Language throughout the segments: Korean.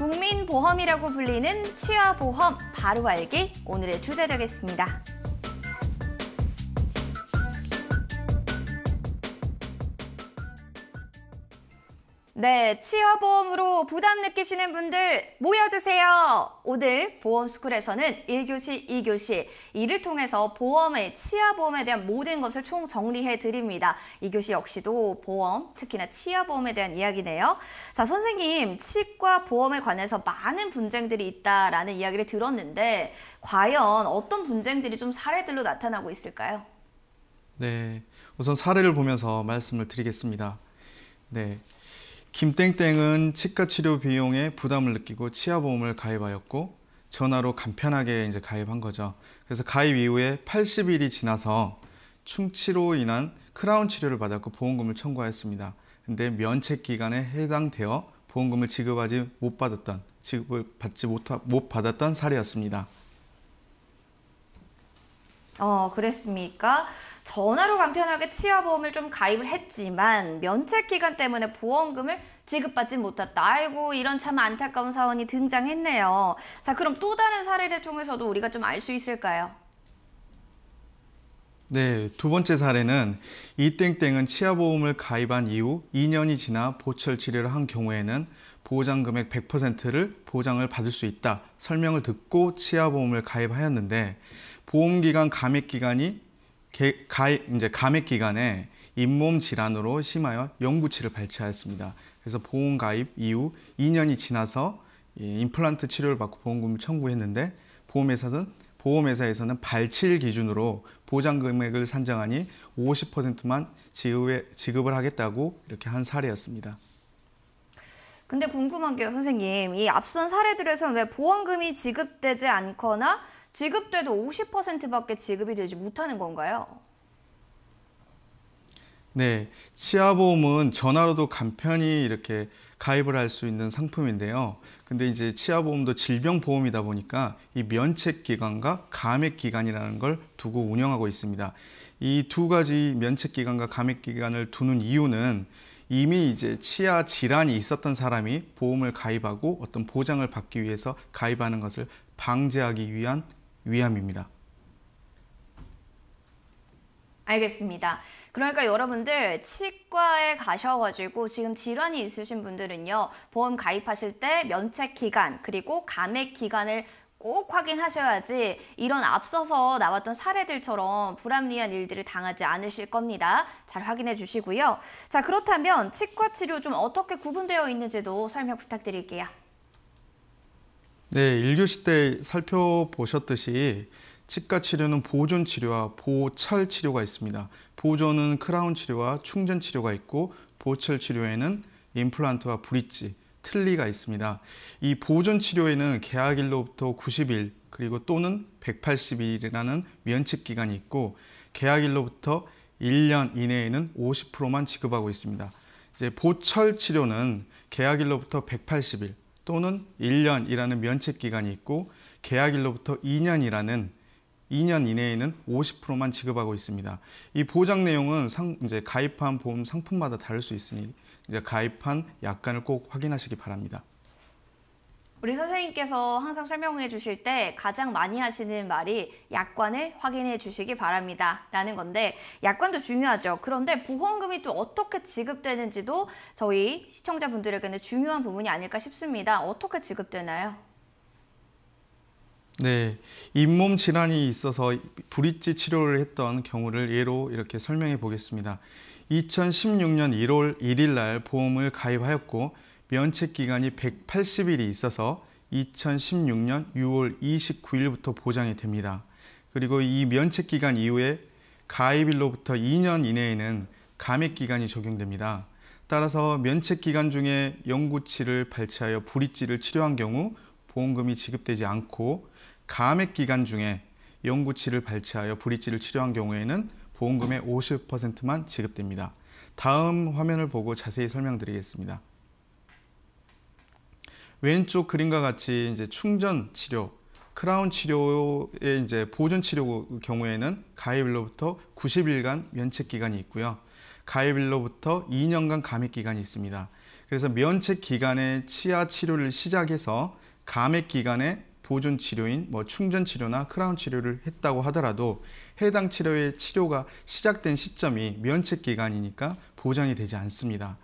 국민보험이라고 불리는 치아보험 바로 알기 오늘의 주제 되겠습니다. 네, 치아보험으로 부담 느끼시는 분들 모여주세요. 오늘 보험스쿨에서는 1교시, 2교시 이를 통해서 보험의 치아보험에 대한 모든 것을 총정리해 드립니다. 2교시 역시도 보험, 특히나 치아보험에 대한 이야기네요. 자, 선생님, 치과 보험에 관해서 많은 분쟁들이 있다라는 이야기를 들었는데 과연 어떤 분쟁들이 좀 사례들로 나타나고 있을까요? 네, 우선 사례를 보면서 말씀을 드리겠습니다. 네. 김땡땡은 치과 치료 비용에 부담을 느끼고 치아 보험을 가입하였고 전화로 간편하게 이제 가입한 거죠. 그래서 가입 이후에 80일이 지나서 충치로 인한 크라운 치료를 받았고 보험금을 청구하였습니다. 근데 면책 기간에 해당되어 보험금을 지급하지 못 받았던 지급을 받지 못 못 받았던 사례였습니다. 어, 그랬습니까? 전화로 간편하게 치아보험을 좀 가입을 했지만 면책 기간 때문에 보험금을 지급받지 못했다. 아이고 이런 참 안타까운 사원이 등장했네요. 자 그럼 또 다른 사례를 통해서도 우리가 좀 알 수 있을까요? 네, 두 번째 사례는 이땡땡은 치아보험을 가입한 이후 2년이 지나 보철 치료를 한 경우에는 보장 금액 100%를 보장을 받을 수 있다 설명을 듣고 치아보험을 가입하였는데 보험기간 감액 기간이 개, 이제 감액 기간에 잇몸 질환으로 심하여 영구치를 발치하였습니다. 그래서 보험 가입 이후 2년이 지나서 임플란트 치료를 받고 보험금을 청구했는데 보험회사는 보험회사에서는 발치일 기준으로 보장 금액을 산정하니 50%만 지급을 하겠다고 이렇게 한 사례였습니다. 근데 궁금한 게요, 선생님. 이 앞선 사례들에서는 왜 보험금이 지급되지 않거나 지급돼도 50%밖에 지급이 되지 못하는 건가요? 네, 치아보험은 전화로도 간편히 이렇게 가입을 할 수 있는 상품인데요. 근데 이제 치아보험도 질병보험이다 보니까 이 면책기간과 감액기간이라는 걸 두고 운영하고 있습니다. 이 두 가지 면책기간과 감액기간을 두는 이유는 이미 이제 치아 질환이 있었던 사람이 보험을 가입하고 어떤 보장을 받기 위해서 가입하는 것을 방지하기 위한 위함입니다. 알겠습니다. 그러니까 여러분들 치과에 가셔가지고 지금 질환이 있으신 분들은요 보험 가입하실 때 면책 기간 그리고 감액 기간을 꼭 확인하셔야지 이런 앞서서 나왔던 사례들처럼 불합리한 일들을 당하지 않으실 겁니다. 잘 확인해 주시고요. 자 그렇다면 치과 치료 좀 어떻게 구분되어 있는지도 설명 부탁드릴게요. 네, 1교시 때 살펴보셨듯이 치과 치료는 보존 치료와 보철 치료가 있습니다. 보존은 크라운 치료와 충전 치료가 있고 보철 치료에는 임플란트와 브릿지, 틀니가 있습니다. 이 보존 치료에는 계약일로부터 90일 그리고 또는 180일이라는 면책 기간이 있고 계약일로부터 1년 이내에는 50%만 지급하고 있습니다. 이제 보철 치료는 계약일로부터 180일 또는 1년이라는 면책 기간이 있고 계약일로부터 2년이라는 2년 이내에는 50%만 지급하고 있습니다. 이 보장 내용은 상, 이제 가입한 보험 상품마다 다를 수 있으니 이제 가입한 약관을 꼭 확인하시기 바랍니다. 우리 선생님께서 항상 설명해 주실 때 가장 많이 하시는 말이 약관을 확인해 주시기 바랍니다. 라는 건데 약관도 중요하죠. 그런데 보험금이 또 어떻게 지급되는지도 저희 시청자분들에게는 중요한 부분이 아닐까 싶습니다. 어떻게 지급되나요? 네, 잇몸 질환이 있어서 브릿지 치료를 했던 경우를 예로 이렇게 설명해 보겠습니다. 2016년 1월 1일 날 보험을 가입하였고 면책 기간이 180일이 있어서 2016년 6월 29일부터 보장이 됩니다. 그리고 이 면책 기간 이후에 가입일로부터 2년 이내에는 감액 기간이 적용됩니다. 따라서 면책 기간 중에 영구치를 발치하여 불이치를 치료한 경우 보험금이 지급되지 않고 감액 기간 중에 영구치를 발치하여 불이치를 치료한 경우에는 보험금의 50%만 지급됩니다. 다음 화면을 보고 자세히 설명드리겠습니다. 왼쪽 그림과 같이 이제 충전 치료, 크라운 치료의 이제 보존 치료 경우에는 가입일로부터 90일간 면책 기간이 있고요. 가입일로부터 2년간 감액 기간이 있습니다. 그래서 면책 기간에 치아 치료를 시작해서 감액 기간에 보존 치료인 뭐 충전 치료나 크라운 치료를 했다고 하더라도 해당 치료의 치료가 시작된 시점이 면책 기간이니까 보장이 되지 않습니다.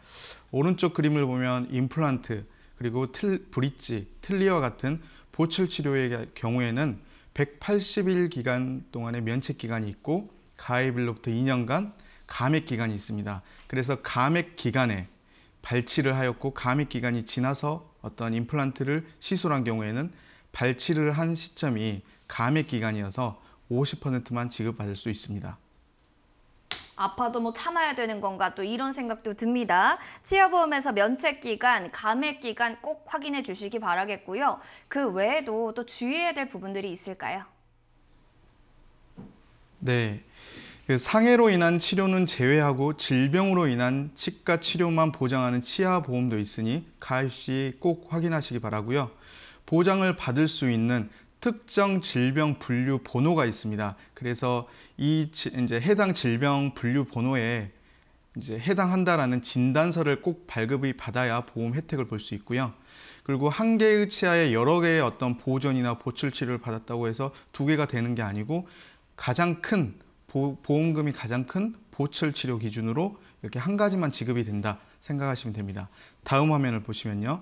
오른쪽 그림을 보면 임플란트 그리고 틀, 브릿지, 틀리어 같은 보철 치료의 경우에는 180일 기간 동안의 면책 기간이 있고 가입일로부터 2년간 감액 기간이 있습니다. 그래서 감액 기간에 발치를 하였고 감액 기간이 지나서 어떤 임플란트를 시술한 경우에는 발치를 한 시점이 감액 기간이어서 50%만 지급받을 수 있습니다. 아파도 뭐 참아야 되는 건가 또 이런 생각도 듭니다. 치아보험에서 면책 기간, 감액 기간 꼭 확인해 주시기 바라겠고요. 그 외에도 또 주의해야 될 부분들이 있을까요? 네. 그 상해로 인한 치료는 제외하고 질병으로 인한 치과 치료만 보장하는 치아 보험도 있으니 가입 시 꼭 확인하시기 바라고요. 보장을 받을 수 있는 특정 질병 분류 번호가 있습니다. 그래서 이 이제 해당 질병 분류 번호에 이제 해당한다라는 진단서를 꼭 발급이 받아야 보험 혜택을 볼 수 있고요. 그리고 한 개의 치아에 여러 개의 어떤 보존이나 보철 치료를 받았다고 해서 두 개가 되는 게 아니고 가장 큰 보, 보험금이 가장 큰 보철 치료 기준으로 이렇게 한 가지만 지급이 된다 생각하시면 됩니다. 다음 화면을 보시면요.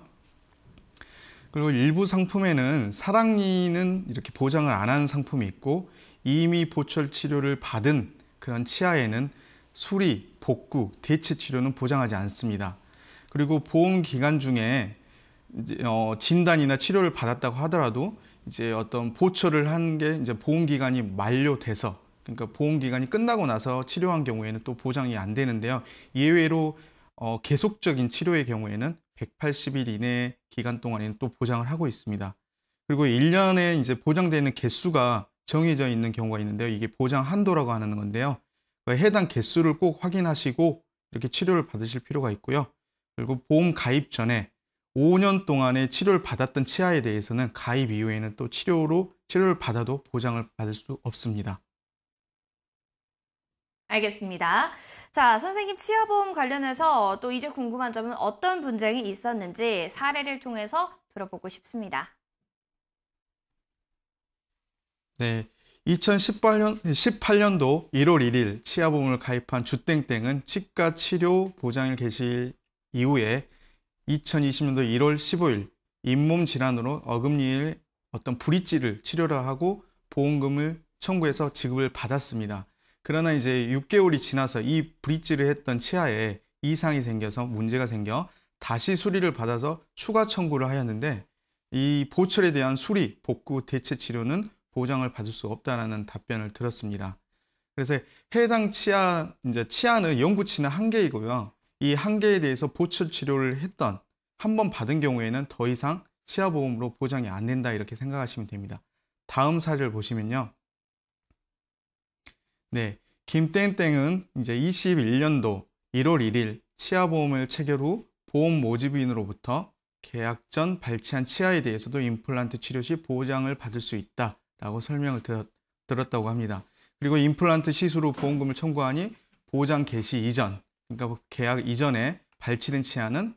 그리고 일부 상품에는 사랑니는 이렇게 보장을 안 하는 상품이 있고 이미 보철 치료를 받은 그런 치아에는 수리, 복구, 대체 치료는 보장하지 않습니다. 그리고 보험 기간 중에 어, 진단이나 치료를 받았다고 하더라도 이제 어떤 보철을 한 게 이제 보험 기간이 만료돼서 그러니까 보험 기간이 끝나고 나서 치료한 경우에는 또 보장이 안 되는데요. 예외로 어, 계속적인 치료의 경우에는 180일 이내 기간 동안에는 또 보장을 하고 있습니다. 그리고 1년에 이제 보장되는 개수가 정해져 있는 경우가 있는데요. 이게 보장 한도라고 하는 건데요. 그 해당 개수를 꼭 확인하시고 이렇게 치료를 받으실 필요가 있고요. 그리고 보험 가입 전에 5년 동안에 치료를 받았던 치아에 대해서는 가입 이후에는 또 치료로 치료를 받아도 보장을 받을 수 없습니다. 알겠습니다. 자, 선생님 치아보험 관련해서 또 이제 궁금한 점은 어떤 분쟁이 있었는지 사례를 통해서 들어보고 싶습니다. 네. 2018년, 18년도 1월 1일 치아보험을 가입한 주땡땡은 치과 치료 보장일 개시 이후에 2020년도 1월 15일 잇몸 질환으로 어금니에 어떤 브릿지를 치료를 하고 보험금을 청구해서 지급을 받았습니다. 그러나 이제 6개월이 지나서 이 브릿지를 했던 치아에 이상이 생겨서 문제가 생겨 다시 수리를 받아서 추가 청구를 하였는데 이 보철에 대한 수리, 복구, 대체 치료는 보장을 받을 수 없다라는 답변을 들었습니다. 그래서 해당 치아 이제 치아는 연구치는한 개이고요. 이 한 개에 대해서 보철 치료를 했던 한 번 받은 경우에는 더 이상 치아 보험으로 보장이 안 된다 이렇게 생각하시면 됩니다. 다음 사례를 보시면요. 네, 김땡땡은 이제 21년도 1월 1일 치아보험을 체결 후 보험 모집인으로부터 계약 전 발치한 치아에 대해서도 임플란트 치료 시 보장을 받을 수 있다 라고 설명을 들었다고 합니다. 그리고 임플란트 시술 후 보험금을 청구하니 보장 개시 이전, 그러니까 뭐 계약 이전에 발치된 치아는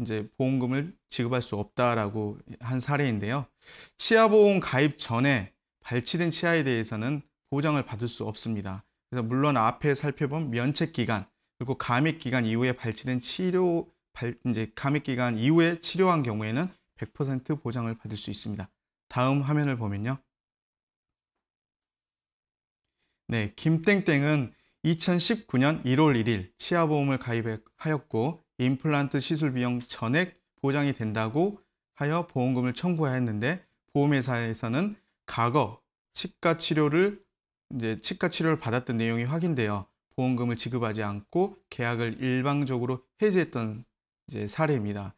이제 보험금을 지급할 수 없다라고 한 사례인데요. 치아보험 가입 전에 발치된 치아에 대해서는 보장을 받을 수 없습니다. 그래서 물론 앞에 살펴본 면책 기간 그리고 감액 기간 이후에 발치된 치료 발, 이제 감액 기간 이후에 치료한 경우에는 100% 보장을 받을 수 있습니다. 다음 화면을 보면요. 네, 김땡땡은 2019년 1월 1일 치아보험을 가입하였고 임플란트 시술 비용 전액 보장이 된다고 하여 보험금을 청구하였는데 보험회사에서는 과거 치과 치료를 이제 치과 치료를 받았던 내용이 확인되어 보험금을 지급하지 않고 계약을 일방적으로 해지했던 이제 사례입니다.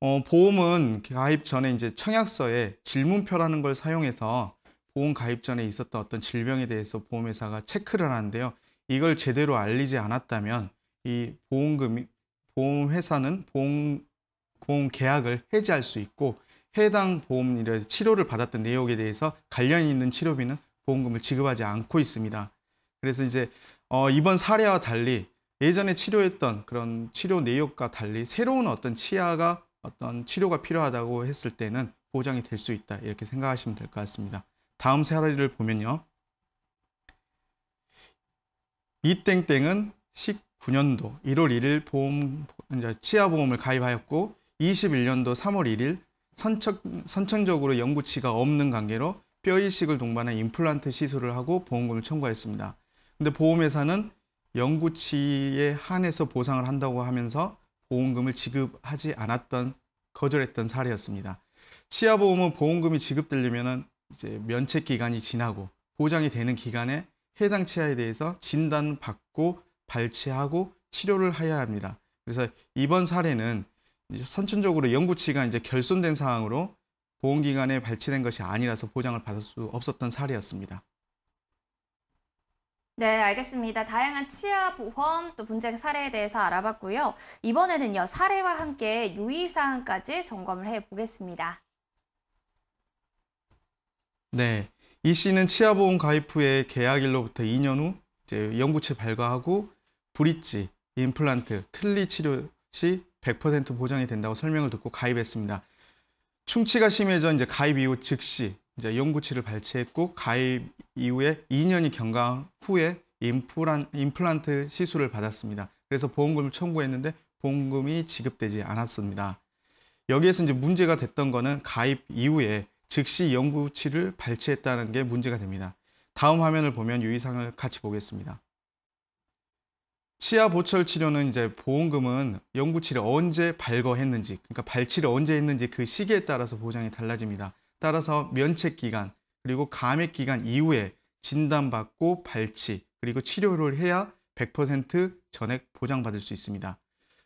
어, 보험은 가입 전에 이제 청약서에 질문표라는 걸 사용해서 보험 가입 전에 있었던 어떤 질병에 대해서 보험회사가 체크를 하는데요. 이걸 제대로 알리지 않았다면 이 보험금이 보험회사는 보험, 보험 계약을 해지할 수 있고 해당 보험이 치료를 받았던 내용에 대해서 관련이 있는 치료비는 보험금을 지급하지 않고 있습니다. 그래서 이제 어, 이번 사례와 달리 예전에 치료했던 그런 치료 내역과 달리 새로운 어떤 치아가 어떤 치료가 필요하다고 했을 때는 보장이 될 수 있다 이렇게 생각하시면 될 것 같습니다. 다음 사례를 보면요. 이 땡땡은 19년도 1월 1일 보험 치아 보험을 가입하였고 21년도 3월 1일 선천, 선천적으로 영구치가 없는 관계로 뼈 이식을 동반한 임플란트 시술을 하고 보험금을 청구했습니다. 근데 보험회사는 영구치에 한해서 보상을 한다고 하면서 보험금을 지급하지 않았던 거절했던 사례였습니다. 치아 보험은 보험금이 지급되려면 이제 면책 기간이 지나고 보장이 되는 기간에 해당 치아에 대해서 진단 받고 발치하고 치료를 해야 합니다. 그래서 이번 사례는 이제 선천적으로 영구치가 이제 결손된 상황으로 보험기관에 발치된 것이 아니라서 보장을 받을 수 없었던 사례였습니다. 네, 알겠습니다. 다양한 치아 보험 또 분쟁 사례에 대해서 알아봤고요. 이번에는요, 사례와 함께 유의사항까지 점검을 해보겠습니다. 네, 이 씨는 치아보험 가입 후에 계약일로부터 2년 후 이제 영구체 발과하고 브릿지, 임플란트, 틀니 치료 시 100% 보장이 된다고 설명을 듣고 가입했습니다. 충치가 심해져 이제 가입 이후 즉시 이제 연구치를 발치했고 가입 이후에 2년이 경과한 후에 임플란, 임플란트 시술을 받았습니다. 그래서 보험금을 청구했는데 보험금이 지급되지 않았습니다. 여기에서 이제 문제가 됐던 거는 가입 이후에 즉시 연구치를 발치했다는 게 문제가 됩니다. 다음 화면을 보면 유의사항을 같이 보겠습니다. 치아 보철 치료는 이제 보험금은 영구치를 언제 발거했는지, 그러니까 발치를 언제 했는지 그 시기에 따라서 보장이 달라집니다. 따라서 면책 기간, 그리고 감액 기간 이후에 진단받고 발치, 그리고 치료를 해야 100% 전액 보장받을 수 있습니다.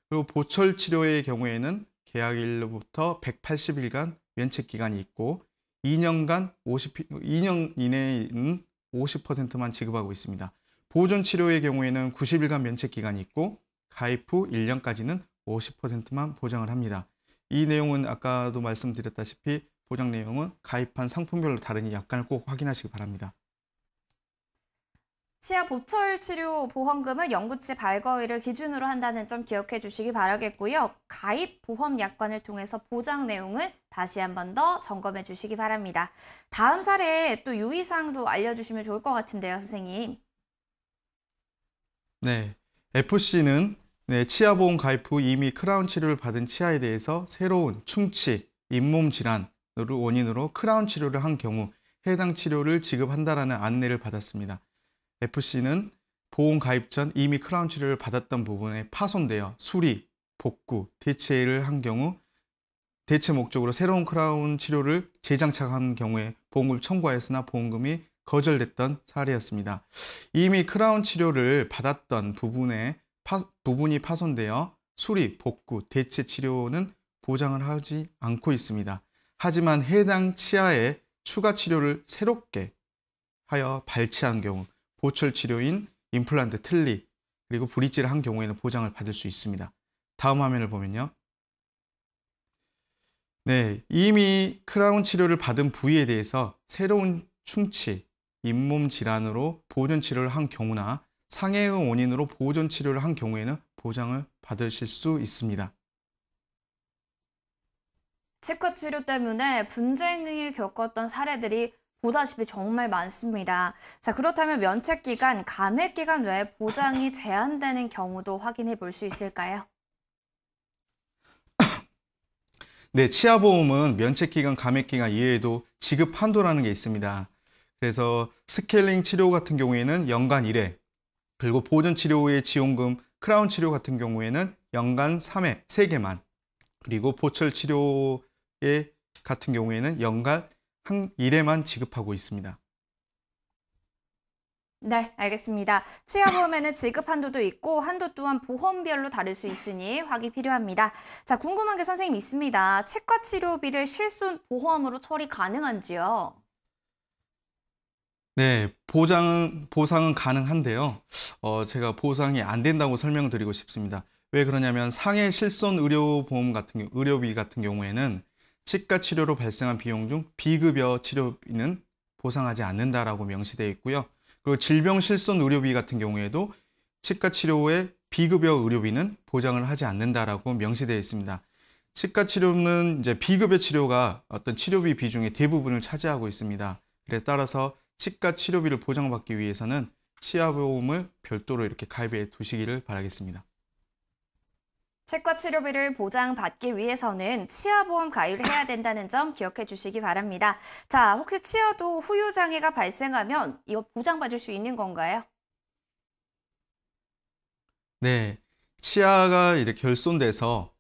그리고 보철 치료의 경우에는 계약일로부터 180일간 면책 기간이 있고 2년간 50, 2년 이내에는 50%만 지급하고 있습니다. 보존 치료의 경우에는 90일간 면책 기간이 있고 가입 후 1년까지는 50%만 보장을 합니다. 이 내용은 아까도 말씀드렸다시피 보장 내용은 가입한 상품별로 다르니 약간을꼭 확인하시기 바랍니다. 치아 보철 치료 보험금은 영구치 발거일을 기준으로 한다는 점 기억해 주시기 바라겠고요. 가입 보험 약관을 통해서 보장 내용을 다시 한번 더 점검해 주시기 바랍니다. 다음 사례에 또 유의사항도 알려주시면 좋을 것 같은데요, 선생님. 네, FC는 네, 치아보험 가입 후 이미 크라운 치료를 받은 치아에 대해서 새로운 충치, 잇몸 질환을 원인으로 크라운 치료를 한 경우 해당 치료를 지급한다라는 안내를 받았습니다. FC는 보험 가입 전 이미 크라운 치료를 받았던 부분에 파손되어 수리, 복구, 대체를 한 경우 대체 목적으로 새로운 크라운 치료를 재장착한 경우에 보험금을 청구하였으나 보험금이 거절됐던 사례였습니다. 이미 크라운 치료를 받았던 부분에 파, 부분이 파손되어 수리, 복구, 대체 치료는 보장을 하지 않고 있습니다. 하지만 해당 치아에 추가 치료를 새롭게 하여 발치한 경우 보철 치료인 임플란트 틀니 그리고 브릿지를 한 경우에는 보장을 받을 수 있습니다. 다음 화면을 보면요. 네, 이미 크라운 치료를 받은 부위에 대해서 새로운 충치, 잇몸 질환으로 보존 치료를 한 경우나 상해의 원인으로 보존 치료를 한 경우에는 보장을 받으실 수 있습니다. 치과 치료 때문에 분쟁을 겪었던 사례들이 보다시피 정말 많습니다. 자, 그렇다면 면책 기간, 감액 기간 외에 보장이 제한되는 경우도 확인해 볼 수 있을까요? 네, 치아보험은 면책기간, 감액기간 이외에도 지급 한도라는 게 있습니다. 그래서 스케일링 치료 같은 경우에는 연간 1회, 그리고 보존 치료 후의 지원금 크라운 치료 같은 경우에는 연간 3회, 3개만, 그리고 보철 치료의 같은 경우에는 연간 한 1회만 지급하고 있습니다. 네, 알겠습니다. 치아보험에는 지급 한도도 있고 한도 또한 보험별로 다를 수 있으니 확인 필요합니다. 자, 궁금한 게 선생님 있습니다. 치과 치료비를 실손 보험으로 처리 가능한지요? 네, 보장, 보상은 가능한데요. 어, 제가 보상이 안 된다고 설명드리고 싶습니다. 왜 그러냐면 상해 실손 의료보험 같은 경우, 의료비 같은 경우에는 치과 치료로 발생한 비용 중 비급여 치료비는 보상하지 않는다라고 명시되어 있고요. 그리고 질병 실손 의료비 같은 경우에도 치과 치료의 비급여 의료비는 보장을 하지 않는다라고 명시되어 있습니다. 치과 치료는 이제 비급여 치료가 어떤 치료비 비중의 대부분을 차지하고 있습니다. 그래서 따라서 치과 치료비를 보장받기 위해서는 치아보험을 별도로 이렇게 가입해 두시기를 바라겠습니다. 치과 치료비를 보장받기 위해서는 치아보험 가입을 해야 된다는 점 기억해 주시기 바랍니다. 자, 혹시 치아도 후유 장애가 발생하면 이거 보장받을 수 있는 건가요? 네, 치아가 이렇게 결손돼서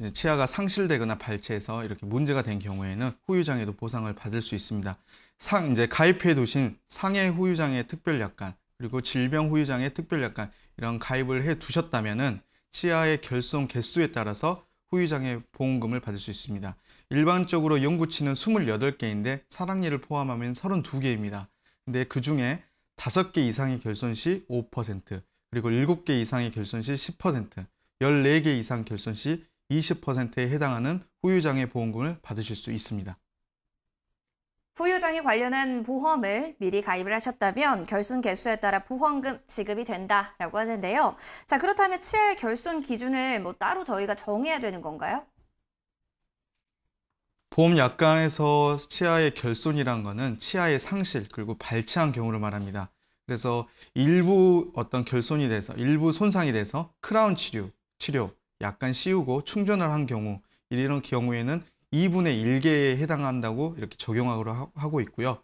예, 치아가 상실되거나 발치해서 이렇게 문제가 된 경우에는 후유장애도 보상을 받을 수 있습니다. 상 이제 가입해 두신 상해 후유장애 특별약관 그리고 질병 후유장애 특별약관 이런 가입을 해 두셨다면은 치아의 결손 개수에 따라서 후유장애 보험금을 받을 수 있습니다. 일반적으로 연구치는 28개인데 사랑니를 포함하면 32개입니다. 근데 그 중에 5개 이상의 결손 시 5%, 그리고 7개 이상의 결손 시 10%, 14개 이상 결손 시 20%에 해당하는 후유장애 보험금을 받으실 수 있습니다. 후유장애 관련한 보험을 미리 가입을 하셨다면 결손 개수에 따라 보험금 지급이 된다라고 하는데요. 자 그렇다면 치아의 결손 기준을 뭐 따로 저희가 정해야 되는 건가요? 보험 약관에서 치아의 결손이란 것은 치아의 상실 그리고 발치한 경우를 말합니다. 그래서 일부 어떤 결손이 돼서 일부 손상이 돼서 크라운 치료, 치료 약간 씌우고 충전을 한 경우 이런 경우에는 2분의 1개에 해당한다고 이렇게 적용하고 하고 있고요.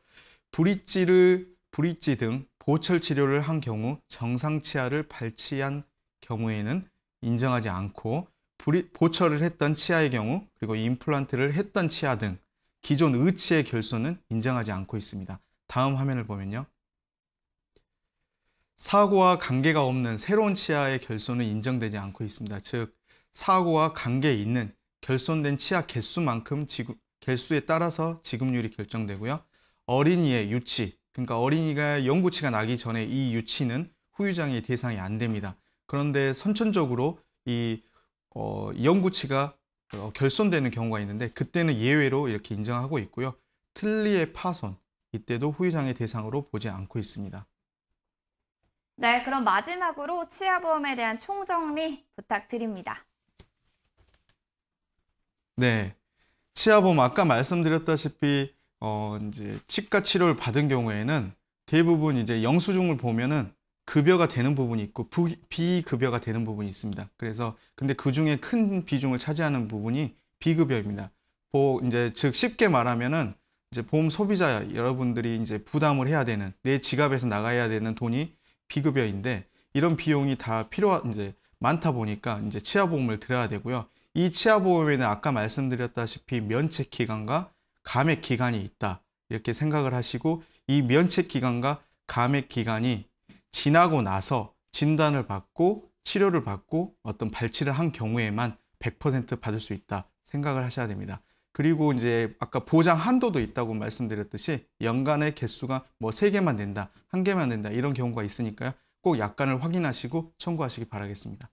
브릿지를 브릿지 등 보철 치료를 한 경우 정상 치아를 발치한 경우에는 인정하지 않고 브리, 보철을 했던 치아의 경우 그리고 임플란트를 했던 치아 등 기존 의치의 결손은 인정하지 않고 있습니다. 다음 화면을 보면요. 사고와 관계가 없는 새로운 치아의 결손은 인정되지 않고 있습니다. 즉 사고와 관계 에 있는 결손된 치아 개수만큼 지구, 개수에 따라서 지급률이 결정되고요. 어린이의 유치, 그러니까 어린이가 영구치가 나기 전에 이 유치는 후유장애 대상이 안 됩니다. 그런데 선천적으로 이 어, 영구치가 어, 결손되는 경우가 있는데 그때는 예외로 이렇게 인정하고 있고요. 틀리의 파손, 이때도 후유장애 대상으로 보지 않고 있습니다. 네, 그럼 마지막으로 치아보험에 대한 총정리 부탁드립니다. 네. 치아보험 아까 말씀드렸다시피 어 이제 치과 치료를 받은 경우에는 대부분 이제 영수증을 보면은 급여가 되는 부분이 있고 부, 비급여가 되는 부분이 있습니다. 그래서 근데 그 중에 큰 비중을 차지하는 부분이 비급여입니다. 보 이제 즉 쉽게 말하면은 이제 보험 소비자 여러분들이 이제 부담을 해야 되는 내 지갑에서 나가야 되는 돈이 비급여인데 이런 비용이 다 필요 이제 많다 보니까 이제 치아 보험을 들어야 되고요. 이 치아보험에는 아까 말씀드렸다시피 면책 기간과 감액 기간이 있다. 이렇게 생각을 하시고 이 면책 기간과 감액 기간이 지나고 나서 진단을 받고 치료를 받고 어떤 발치를 한 경우에만 100% 받을 수 있다 생각을 하셔야 됩니다. 그리고 이제 아까 보장 한도도 있다고 말씀드렸듯이 연간의 개수가 뭐 3개만 된다, 1개만 된다 이런 경우가 있으니까요. 꼭 약관을 확인하시고 청구하시기 바라겠습니다.